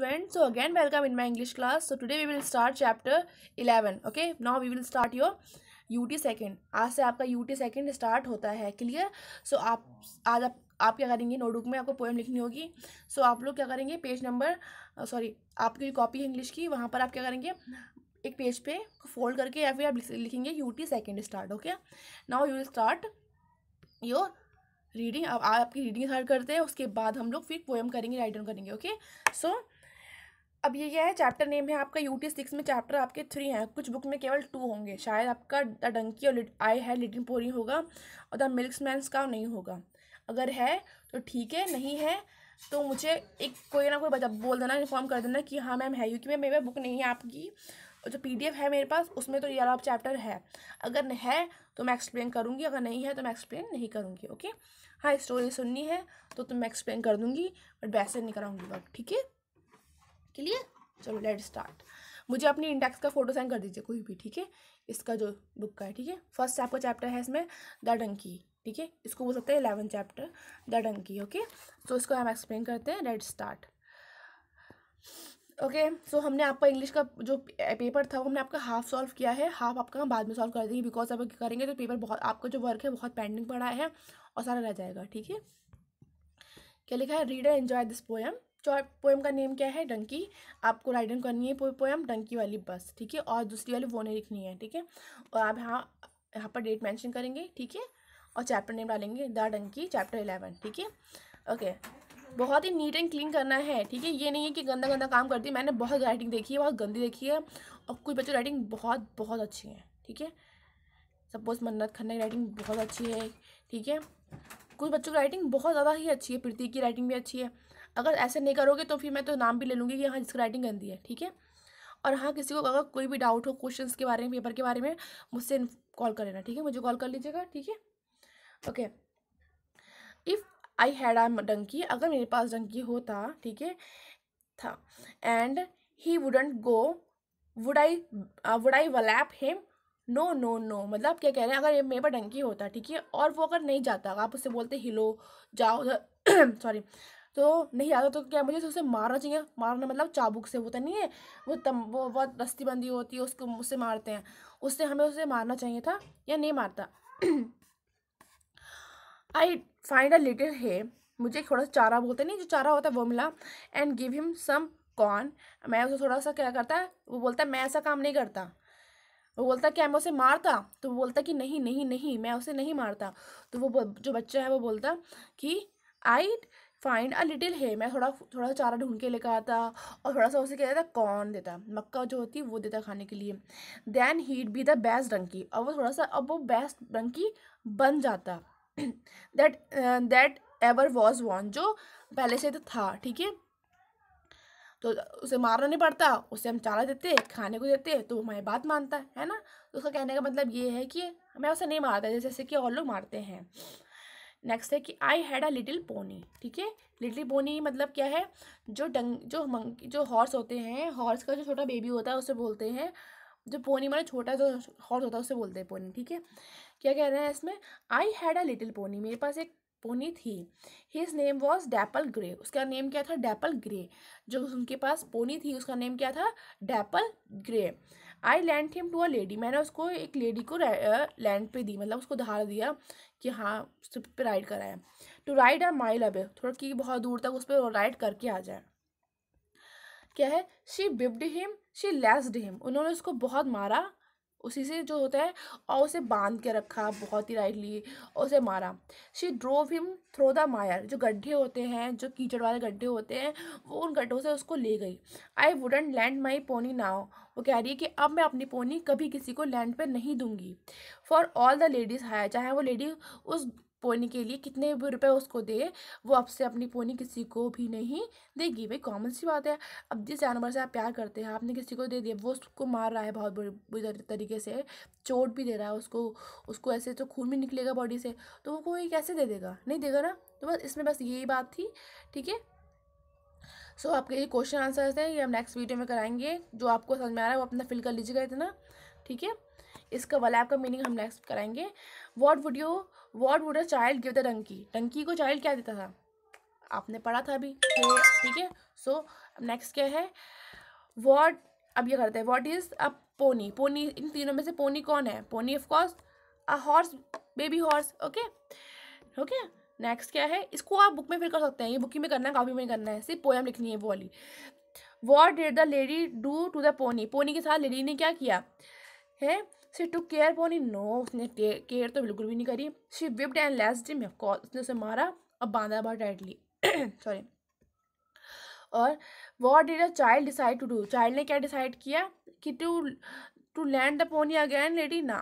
friends so again welcome in my English class. So today we will start chapter 11. Okay, now we will start your UT second. आज से आपका UT second start होता है clear so so, आप आज आप, आप क्या करेंगे नोटबुक में आपको पोएम लिखनी होगी सो so, आप लोग क्या करेंगे पेज नंबर सॉरी आपकी कॉपी है इंग्लिश की वहाँ पर आप क्या करेंगे एक पेज पे फोल्ड करके या फिर आप लिखेंगे U T second start okay now you will start your reading अब आपकी रीडिंग स्टार्ट करते हैं उसके बाद हम लोग फिर पोएम करेंगे राइट डाउन करेंगे ओके okay? सो so, अब ये क्या है चैप्टर नेम है आपका यू टी सिक्स में चैप्टर आपके थ्री हैं कुछ बुक में केवल टू होंगे शायद आपका द डंकी और आई है लिटिन पोरी होगा और द मिल्कमैन्स का नहीं होगा अगर है तो ठीक है नहीं है तो मुझे एक कोई ना कोई बता बोल देना इन्फॉर्म कर देना कि हाँ मैम है क्योंकि मैम मेरे बुक नहीं है आपकी जो पी है मेरे पास उसमें तो ये वाला चैप्टर है अगर है तो मैं एक्सप्लेन करूँगी अगर नहीं है तो मैं एक्सप्लेन नहीं करूँगी ओके हाँ स्टोरी सुननी है तो तुम तो मैं एक्सप्लेन कर दूँगी बट वैसे नहीं कराऊँगी बट ठीक है क्लियर चलो लेट स्टार्ट मुझे अपनी इंडेक्स का फोटो सेंड कर दीजिए कोई भी ठीक है इसका जो बुक का है ठीक है फर्स्ट आपका चैप्टर है इसमें द डंकी ठीक है इसको बोल सकते हैं eleven chapter the donkey okay so इसको हम एक्सप्लेन करते हैं लेट स्टार्ट ओके सो हमने आपका इंग्लिश का जो पेपर था वो हमने आपका हाफ सॉल्व किया है हाफ आपका हम बाद में सॉल्व कर देंगे बिकॉज अब करेंगे तो पेपर बहुत आपका जो वर्क है बहुत पेंडिंग पड़ा है और सारा रह जाएगा ठीक है क्या लिखा है reader enjoy this poem poem का नेम क्या है डंकी आपको राइट डाउन करनी है पोएम डंकी वाली बस ठीक है और दूसरी वाली वो नहीं लिखनी है ठीक है और आप यहाँ यहाँ पर डेट मेंशन करेंगे ठीक है और चैप्टर नेम डालेंगे द डंकी चैप्टर इलेवन ठीक है ओके बहुत ही नीट एंड क्लीन करना है ठीक है ये नहीं है कि गंदा गंदा काम करती है मैंने बहुत राइटिंग देखी है बहुत गंदी देखी है और कुछ बच्चों राइटिंग बहुत बहुत अच्छी है ठीक है सपोज मन्नत खन्ना की राइटिंग बहुत अच्छी है ठीक है कुछ बच्चों की राइटिंग बहुत ज़्यादा ही अच्छी है प्रीति की राइटिंग भी अच्छी है अगर ऐसे नहीं करोगे तो फिर मैं तो नाम भी ले लूँगी कि हाँ जिसकी राइटिंग गंदी है ठीक है और हाँ किसी को अगर कोई भी डाउट हो क्वेश्चन के बारे में पेपर के बारे में मुझसे कॉल कर लेना ठीक है मुझे कॉल कर लीजिएगा ठीक है okay if I had a donkey अगर मेरे पास डंकी होता ठीक है था and he wouldn't go would I would I wallop him no no no मतलब क्या कह रहे हैं अगर मेरे पास डंकी होता ठीक है और वो अगर नहीं जाता आप उससे बोलते हिलो जाओ सॉरी तो नहीं आता तो क्या मुझे उसे मारना चाहिए मारना मतलब चाबुक से होता तो नहीं है वो तम वो बहुत रस्ती बंदी होती है उसको उससे मारते हैं उससे हमें उसे मारना चाहिए था या नहीं मारता आई फाइंड अ लिटिल है मुझे थोड़ा सा चारा बोलते नहीं जो चारा होता है वो मिला and give him some corn मैं उसे थोड़ा सा क्या करता है वो बोलता है मैं ऐसा काम नहीं करता वो बोलता क्या मैं उसे मारता तो वो बोलता कि नहीं नहीं नहीं मैं उसे नहीं मारता तो वो जो बच्चा है वो बोलता कि आई फाइंड अ लिटिल है मैं थोड़ा थोड़ा चारा ढूंढ के लेकर आता और थोड़ा सा उसे कहता देता कॉर्न देता मक्का जो होती है वो देता खाने के लिए then he'd be the best donkey और वो थोड़ा सा अब वो बेस्ट डंकी बन जाता दैट दैट एवर वॉज वॉन जो पहले से तो था ठीक है तो उसे मारना नहीं पड़ता उसे हम चारा देते खाने को देते तो हमारी बात मानता है ना तो उसका कहने का मतलब ये है कि मैं उसे नहीं मारता जैसे जैसे कि और लोग मारते हैं नेक्स्ट है कि I had a little pony ठीक है लिटिल पोनी मतलब क्या है जो डंग जो मंकी हम्म, जो हॉर्स होते हैं हॉर्स का जो छोटा बेबी होता है उसे बोलते हैं जो पोनी मतलब छोटा जो हॉर्स होता है उसे बोलते हैं पोनी ठीक है क्या कह रहे हैं इसमें I had a little pony मेरे पास एक पोनी थी his name was Dapple Grey उसका नेम क्या था डैपल ग्रे जो उनके पास पोनी थी उसका नेम क्या था Dapple Grey I lent him to a lady मैंने उसको एक लेडी को लैंड पे दी मतलब उसको धार दिया कि हाँ उस पर राइड कराएं टू राइड अ माइल अबे थोड़ा कि बहुत दूर तक उस पर राइड करके आ जाए क्या है she whipped him she lashed him उन्होंने उसको बहुत मारा उसी से जो होता है और उसे बांध के रखा बहुत ही राइटली और उसे मारा she drove him through the mire जो गड्ढे होते हैं जो कीचड़ वाले गड्ढे होते हैं वो उन गड्ढों से उसको ले गई I wouldn't lend my pony now वो कह रही है कि अब मैं अपनी पोनी कभी किसी को लैंड पर नहीं दूंगी for all the lady's hire चाहे वो लेडी उस पोनी के लिए कितने भी रुपए उसको दे वो आपसे अपनी पोनी किसी को भी नहीं देगी भाई कॉमन सी बात है अब जिस जानवर से आप प्यार करते हैं आपने किसी को दे दिया वो उसको मार रहा है बहुत बुरी तरीके से चोट भी दे रहा है उसको उसको ऐसे तो खून भी निकलेगा बॉडी से तो वो कोई कैसे दे देगा नहीं देगा ना तो बस इसमें बस यही बात थी ठीक है सो आपके ये क्वेश्चन आंसर्स हैं ये हम नेक्स्ट वीडियो में कराएंगे जो आपको समझ में आ रहा है वो अपना फिल कर लीजिएगा इतना ठीक है इसका वाला का मीनिंग हम नेक्स्ट कराएंगे what would you what would a child give the donkey donkey को चाइल्ड क्या देता था आपने पढ़ा था अभी ठीक है सो नेक्स्ट क्या है वॉट अब ये करते हैं what is a pony pony इन तीनों में से पोनी कौन है pony of course a horse baby horse okay okay next क्या है इसको आप बुक में फिर कर सकते हैं ये बुक में करना है कॉपी में करना है सिर्फ पोएम लिखनी है वो वाली what did the lady do to the pony pony के साथ लेडी ने क्या किया है see to care pony no उसने केयर तो बिल्कुल भी नहीं करी she whipped and lashed him कॉल उसने उसे मारा और बांधा बहुत टाइटली सॉरी और what did a child decide to do child ने क्या डिसाइड किया कि to to lend the pony again lady ना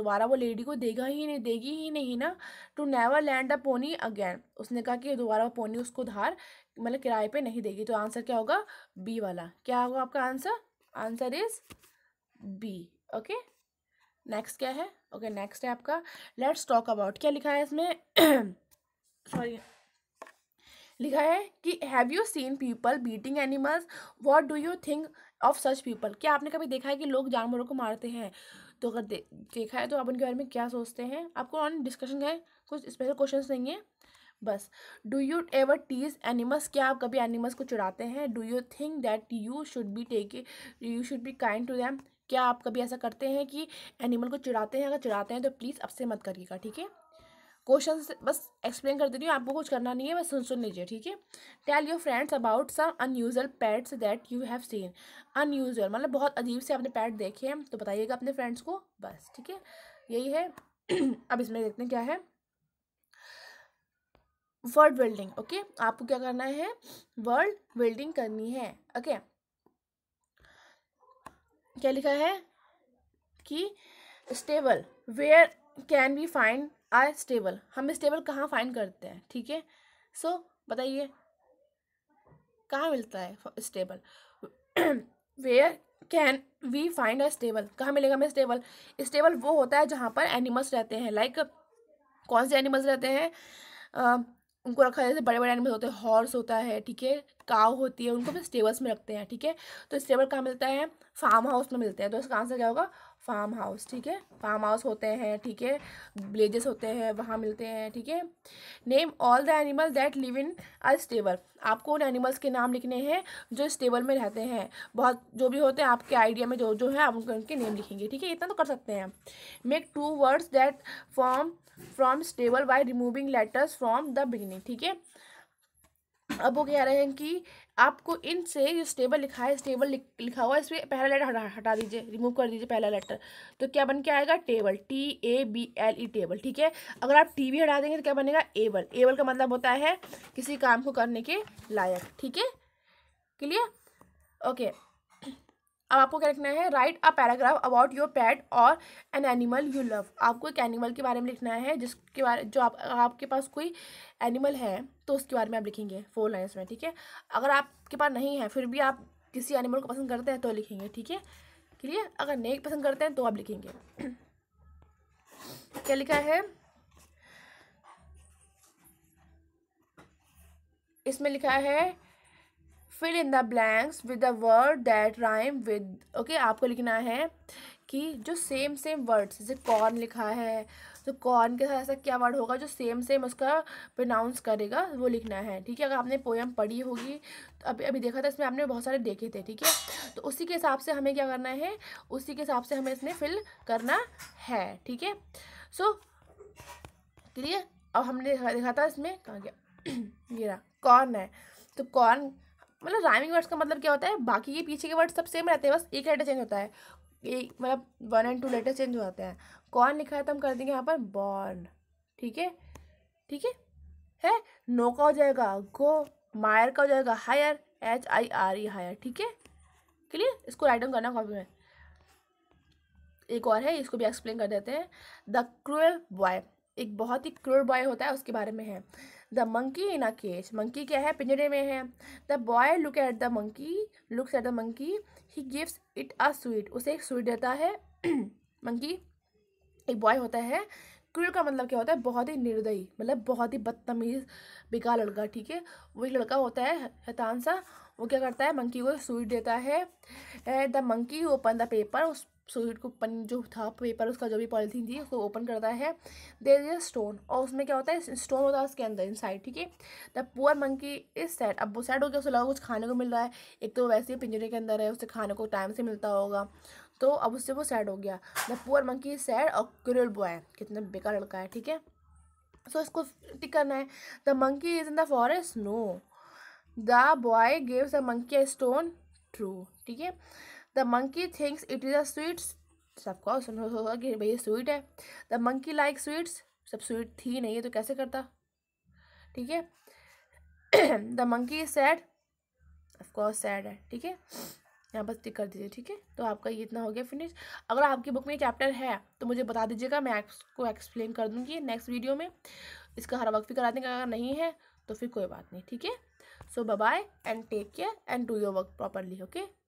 दोबारा वो लेडी को देगा ही नहीं देगी ही नहीं ना to never lend the pony again उसने कहा कि दोबारा वो पोनी उसको धार मतलब किराए पे नहीं देगी तो आंसर क्या होगा बी वाला क्या होगा आपका answer answer is B okay next क्या है ओके okay, नेक्स्ट है आपका लेट्स टॉक अबाउट क्या लिखा है इसमें सॉरी लिखा है कि have you seen people beating animals what do you think of such people क्या आपने कभी देखा है कि लोग जानवरों को मारते हैं तो अगर दे, देखा है तो आप उनके बारे में क्या सोचते हैं आपको ऑन डिस्कशन है कुछ स्पेशल क्वेश्चंस नहीं है बस do you ever tease animals क्या आप कभी एनिमल्स को चुराते हैं do you think that you should be take you should be kind to them क्या आप कभी ऐसा करते हैं कि एनिमल को चिड़ाते हैं अगर चिड़ाते हैं तो प्लीज़ अब से मत करिएगा ठीक है क्वेश्चन बस एक्सप्लेन कर दे रही हूँ आपको कुछ करना नहीं है बस सुन सुन लीजिए ठीक है tell your friends about some unusual pets that you have seen unusual मतलब बहुत अजीब से आपने पैट देखे हैं तो बताइएगा अपने फ्रेंड्स को बस ठीक है यही है अब इसमें देखते हैं क्या है वर्ड बिल्डिंग ओके आपको क्या करना है वर्ड बिल्डिंग करनी है ओके okay? क्या लिखा है कि stable where can be find are stable हम स्टेबल कहाँ फाइंड करते हैं ठीक है सो बताइए कहाँ मिलता है stable where can we find a stable कहाँ मिलेगा हमें स्टेबल स्टेबल वो होता है जहाँ पर एनिमल्स रहते हैं लाइक like, कौन से एनिमल्स रहते हैं उनको रखा है बड़े बड़े एनिमल्स होते हैं हॉर्स होता है ठीक है काव होती है उनको भी स्टेबल्स में रखते हैं ठीक है तो स्टेबल कहाँ मिलता है फार्म हाउस में मिलते हैं तो इसका आंसर क्या होगा फार्म हाउस ठीक है फार्म हाउस होते हैं ठीक है विलेजेस होते हैं वहाँ मिलते हैं ठीक है name all the animal that live in a stable आपको उन एनिमल्स के नाम लिखने हैं जो स्टेबल में रहते हैं बहुत जो भी होते हैं आपके आइडिया में जो जो है आप उनके उनके नेम लिखेंगे ठीक है इतना तो कर सकते हैं make two words that form from stable by removing letters from the beginning ठीक है अब वो कह रहे हैं कि आपको इन से जो स्टेबल लिखा है स्टेबल लिखा हुआ है इसमें पहला लेटर हटा हटा दीजिए रिमूव कर दीजिए पहला लेटर तो क्या बन के आएगा table T A B L E table ठीक है अगर आप टी भी हटा देंगे तो क्या बनेगा एबल एबल का मतलब होता है किसी काम को करने के लायक ठीक है क्लियर ओके अब आपको क्या लिखना है write a paragraph about your pet और एन एनिमल यू लव आपको एक एनिमल के बारे में लिखना है जिसके बारे जो आप आपके पास कोई एनिमल है तो उसके बारे में आप लिखेंगे फोर लाइन्स में ठीक है अगर आपके पास नहीं है फिर भी आप किसी एनिमल को पसंद करते हैं तो लिखेंगे ठीक है क्लियर अगर नहीं पसंद करते हैं तो आप लिखेंगे क्या लिखा है इसमें लिखा है fill in the blanks with the word that rhyme with okay आपको लिखना है कि जो सेम सेम वर्ड्स जैसे कॉर्न लिखा है तो कॉर्न के साथ ऐसा क्या वर्ड होगा जो सेम सेम उसका प्रोनाउंस करेगा वो लिखना है ठीक है अगर आपने पोएम पढ़ी होगी तो अभी अभी देखा था इसमें आपने बहुत सारे देखे थे ठीक है तो उसी के हिसाब से हमें क्या करना है उसी के हिसाब से हमें इसमें फिल करना है ठीक है सो क्लियर अब हमने देखा था इसमें कहाँ गया ये कॉर्न है तो कॉर्न मतलब राइमिंग वर्ड्स का मतलब क्या होता है बाकी के पीछे के वर्ड सब सेम रहते हैं बस एक लेटर चेंज होता है एक मतलब one and two letter change हो जाते हैं कौन लिखा है तो हम कर देंगे यहाँ पर बॉर्न ठीक है ठीक है है नो का हो जाएगा गो मायर का हो जाएगा hire H I R E hire ठीक है क्लियर इसको राइट डाउन करना कॉपी में एक और है इसको भी एक्सप्लेन कर देते हैं द क्रूअल बॉय एक बहुत ही क्रूअल बॉय होता है उसके बारे में है the monkey in a cage monkey क्या है पिंजरे में है the boy look at the monkey looks at the monkey he gives it a sweet उसे एक स्वीट देता है मंकी एक बॉय होता है क्रूर का मतलब क्या होता है बहुत ही निर्दयी मतलब बहुत ही बदतमीज़ बेकार लड़का ठीक है वो एक लड़का होता है हैतान सा वो क्या करता है मंकी को स्वीट देता है the monkey open the paper उस सुइट को पन जो था पेपर उसका जो भी पॉलिथीन थी उसको ओपन करता है देर इज अ स्टोन और उसमें क्या होता है स्टोन होता है उसके अंदर इन साइड ठीक है the poor monkey is sad अब वो सैड हो गया उसे लगा कुछ खाने को मिल रहा है एक तो वैसे ही पिंजरे के अंदर है उसे खाने को टाइम से मिलता होगा तो अब उससे वो सैड हो गया the poor monkey is sad और क्रूल बॉय कितना बेकार लड़का है ठीक है सो so, इसको टिक करना है the monkey is in the forest no the boy gaves the monkey a stone true ठीक है the monkey thinks it is a sweets सबको होगा कि भैया स्वीट है द मंकी लाइक स्वीट्स सब स्वीट थी नहीं है तो कैसे करता ठीक है the monkey is sad of course sad है ठीक है यहाँ बस टिक कर दीजिए ठीक है तो आपका ये इतना हो गया फिनिश अगर आपकी बुक में ये चैप्टर है तो मुझे बता दीजिएगा मैं आपको एक्सप्लेन कर दूँगी नेक्स्ट वीडियो में इसका हर वक्त भी करा देंगे अगर नहीं है तो फिर कोई बात नहीं ठीक है so bye and take care and do your work properly okay